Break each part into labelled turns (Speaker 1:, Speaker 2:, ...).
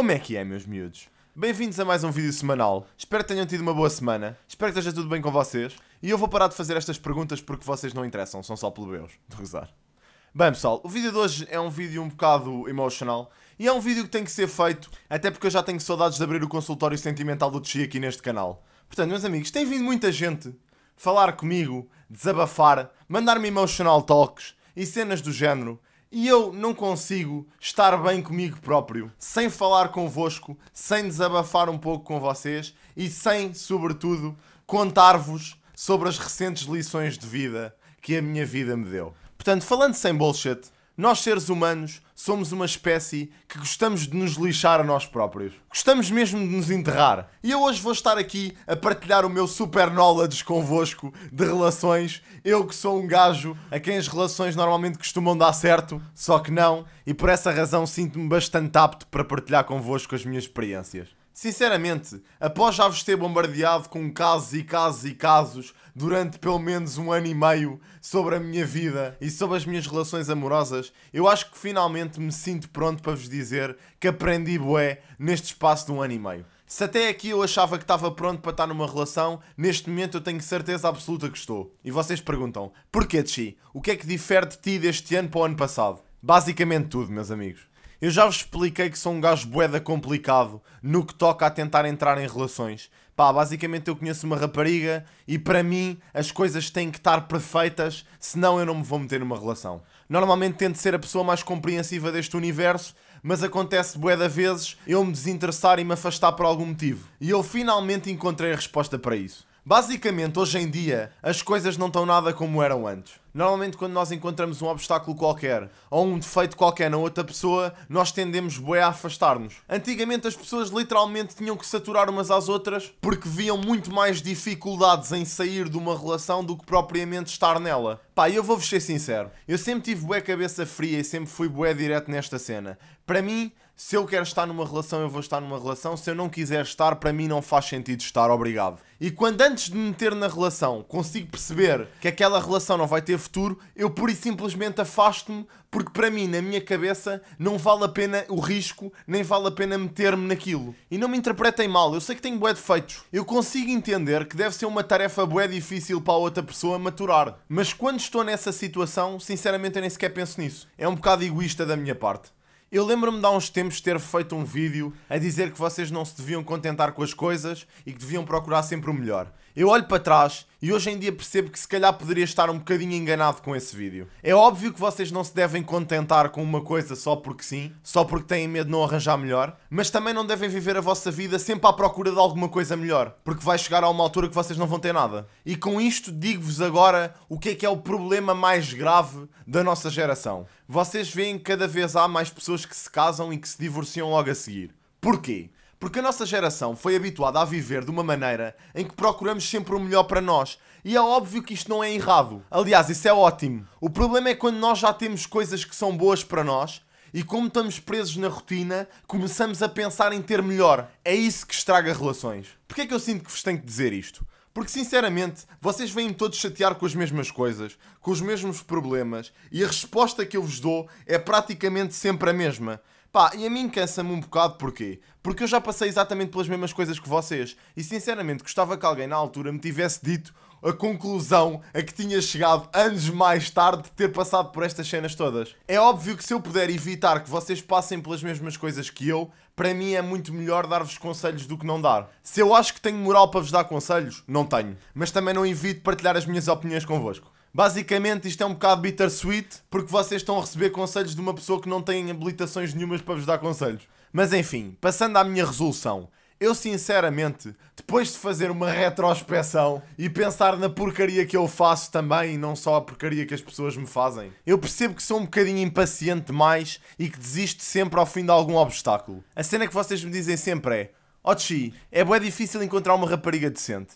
Speaker 1: Como é que é, meus miúdos? Bem-vindos a mais um vídeo semanal. Espero que tenham tido uma boa semana. Espero que esteja tudo bem com vocês. E eu vou parar de fazer estas perguntas porque vocês não interessam, são só plebeus. de rezar. Bem, pessoal, o vídeo de hoje é um vídeo um bocado emocional. E é um vídeo que tem que ser feito, até porque eu já tenho saudades de abrir o consultório sentimental do Tchi aqui neste canal. Portanto, meus amigos, tem vindo muita gente falar comigo, desabafar, mandar-me emotional talks e cenas do género e eu não consigo estar bem comigo próprio, sem falar convosco, sem desabafar um pouco com vocês e sem, sobretudo, contar-vos sobre as recentes lições de vida que a minha vida me deu. Portanto, falando sem bullshit, nós, seres humanos, somos uma espécie que gostamos de nos lixar a nós próprios. Gostamos mesmo de nos enterrar. E eu hoje vou estar aqui a partilhar o meu super knowledge convosco de relações. Eu que sou um gajo a quem as relações normalmente costumam dar certo, só que não, e por essa razão sinto-me bastante apto para partilhar convosco as minhas experiências. Sinceramente, após já vos ter bombardeado com casos e casos e casos durante pelo menos um ano e meio sobre a minha vida e sobre as minhas relações amorosas, eu acho que finalmente me sinto pronto para vos dizer que aprendi bué neste espaço de um ano e meio. Se até aqui eu achava que estava pronto para estar numa relação, neste momento eu tenho certeza absoluta que estou. E vocês perguntam: porquê, Chi? O que é que difere de ti deste ano para o ano passado? Basicamente tudo, meus amigos. Eu já vos expliquei que sou um gajo boeda complicado no que toca a tentar entrar em relações. Pá, basicamente eu conheço uma rapariga e para mim as coisas têm que estar perfeitas, senão eu não me vou meter numa relação. Normalmente tento ser a pessoa mais compreensiva deste universo, mas acontece boeda vezes eu me desinteressar e me afastar por algum motivo. E eu finalmente encontrei a resposta para isso. Basicamente, hoje em dia, as coisas não estão nada como eram antes. Normalmente, quando nós encontramos um obstáculo qualquer ou um defeito qualquer na outra pessoa, nós tendemos bué a afastar-nos. Antigamente, as pessoas literalmente tinham que saturar umas às outras porque viam muito mais dificuldades em sair de uma relação do que propriamente estar nela. Pá, eu vou-vos ser sincero, eu sempre tive bué cabeça fria e sempre fui bué direto nesta cena. Para mim, se eu quero estar numa relação, eu vou estar numa relação. Se eu não quiser estar, para mim não faz sentido estar, obrigado. E quando antes de me meter na relação consigo perceber que aquela relação não vai ter futuro, eu pura e simplesmente afasto-me, porque para mim, na minha cabeça, não vale a pena o risco, nem vale a pena meter-me naquilo. E não me interpretem mal, eu sei que tenho bué defeitos. Eu consigo entender que deve ser uma tarefa bué difícil para a outra pessoa maturar. Mas quando estou nessa situação, sinceramente eu nem sequer penso nisso. É um bocado egoísta da minha parte. Eu lembro-me de há uns tempos ter feito um vídeo a dizer que vocês não se deviam contentar com as coisas e que deviam procurar sempre o melhor. Eu olho para trás e hoje em dia percebo que se calhar poderia estar um bocadinho enganado com esse vídeo. É óbvio que vocês não se devem contentar com uma coisa só porque sim, só porque têm medo de não arranjar melhor, mas também não devem viver a vossa vida sempre à procura de alguma coisa melhor, porque vai chegar a uma altura que vocês não vão ter nada. E com isto digo-vos agora o que é que é o problema mais grave da nossa geração. Vocês veem que cada vez há mais pessoas que se casam e que se divorciam logo a seguir. Porquê? Porque a nossa geração foi habituada a viver de uma maneira em que procuramos sempre o melhor para nós. E é óbvio que isto não é errado. Aliás, isso é ótimo. O problema é quando nós já temos coisas que são boas para nós e, como estamos presos na rotina, começamos a pensar em ter melhor. É isso que estraga relações. Porquê é que eu sinto que vos tenho que dizer isto? Porque sinceramente, vocês vêm todos chatear com as mesmas coisas, com os mesmos problemas, e a resposta que eu vos dou é praticamente sempre a mesma. Pá, e a mim cansa-me um bocado, porquê? Porque eu já passei exatamente pelas mesmas coisas que vocês e sinceramente gostava que alguém na altura me tivesse dito a conclusão a que tinha chegado anos mais tarde de ter passado por estas cenas todas. É óbvio que se eu puder evitar que vocês passem pelas mesmas coisas que eu, para mim é muito melhor dar-vos conselhos do que não dar. Se eu acho que tenho moral para vos dar conselhos, não tenho. Mas também não evito partilhar as minhas opiniões convosco. Basicamente, isto é um bocado bittersweet, porque vocês estão a receber conselhos de uma pessoa que não tem habilitações nenhumas para vos dar conselhos. Mas enfim, passando à minha resolução. Eu sinceramente, depois de fazer uma retrospeção e pensar na porcaria que eu faço também e não só a porcaria que as pessoas me fazem, eu percebo que sou um bocadinho impaciente demais e que desisto sempre ao fim de algum obstáculo. A cena que vocês me dizem sempre é: Ochi, oh, é bué difícil encontrar uma rapariga decente.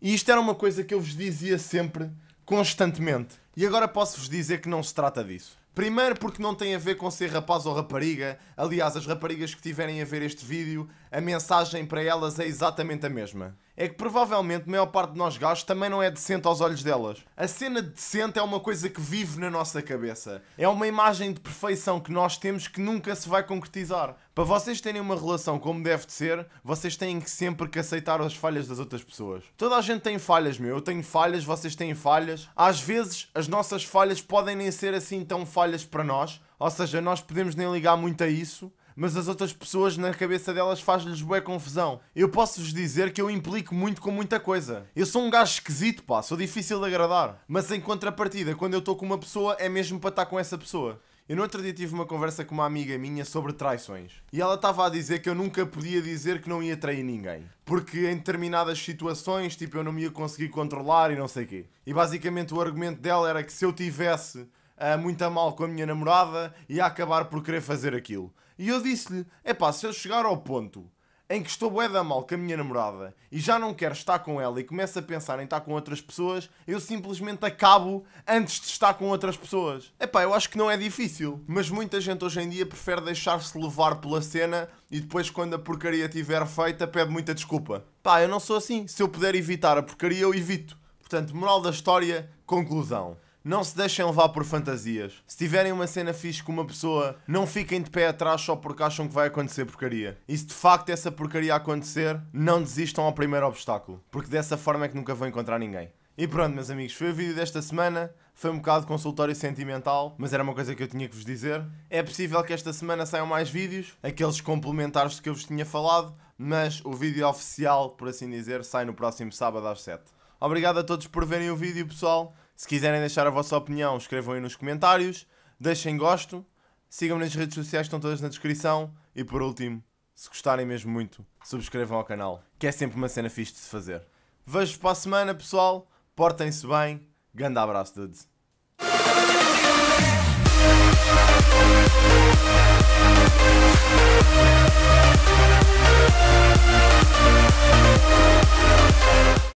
Speaker 1: E isto era uma coisa que eu vos dizia sempre constantemente. E agora posso-vos dizer que não se trata disso. Primeiro porque não tem a ver com ser rapaz ou rapariga. Aliás, as raparigas que tiverem a ver este vídeo a mensagem para elas é exatamente a mesma. É que provavelmente a maior parte de nós gajos também não é decente aos olhos delas. A cena decente é uma coisa que vive na nossa cabeça. É uma imagem de perfeição que nós temos que nunca se vai concretizar. Para vocês terem uma relação como deve de ser, vocês têm que sempre que aceitar as falhas das outras pessoas. Toda a gente tem falhas, meu. Eu tenho falhas, vocês têm falhas. Às vezes, as nossas falhas podem nem ser assim tão falhas para nós. Ou seja, nós podemos nem ligar muito a isso, mas as outras pessoas na cabeça delas faz-lhes boa confusão. Eu posso-vos dizer que eu implico muito com muita coisa. Eu sou um gajo esquisito, pá, sou difícil de agradar. Mas em contrapartida, quando eu estou com uma pessoa, é mesmo para estar com essa pessoa. Eu no outro dia tive uma conversa com uma amiga minha sobre traições. E ela estava a dizer que eu nunca podia dizer que não ia trair ninguém. Porque em determinadas situações, tipo, eu não me ia conseguir controlar e não sei o quê. E basicamente o argumento dela era que se eu tivesse uh, muito a mal com a minha namorada e a acabar por querer fazer aquilo. E eu disse-lhe: é pá, se eu chegar ao ponto em que estou bué da mal com a minha namorada e já não quero estar com ela e começo a pensar em estar com outras pessoas, eu simplesmente acabo antes de estar com outras pessoas. é pá eu acho que não é difícil. Mas muita gente hoje em dia prefere deixar-se levar pela cena e depois quando a porcaria tiver feita pede muita desculpa. Pá, eu não sou assim. Se eu puder evitar a porcaria, eu evito. Portanto, moral da história, conclusão não se deixem levar por fantasias. Se tiverem uma cena fixe com uma pessoa, não fiquem de pé atrás só porque acham que vai acontecer porcaria. E se de facto essa porcaria acontecer, não desistam ao primeiro obstáculo, porque dessa forma é que nunca vão encontrar ninguém. E pronto, meus amigos, foi o vídeo desta semana. Foi um bocado consultório sentimental, mas era uma coisa que eu tinha que vos dizer. É possível que esta semana saiam mais vídeos, aqueles complementares que eu vos tinha falado, mas o vídeo oficial, por assim dizer, sai no próximo sábado às 7. Obrigado a todos por verem o vídeo, pessoal. Se quiserem deixar a vossa opinião, escrevam aí nos comentários, deixem gosto, sigam-me nas redes sociais, estão todas na descrição. E por último, se gostarem mesmo muito, subscrevam ao canal, que é sempre uma cena fixe de se fazer. Vejo-vos para a semana, pessoal. Portem-se bem. Grande abraço, dudes.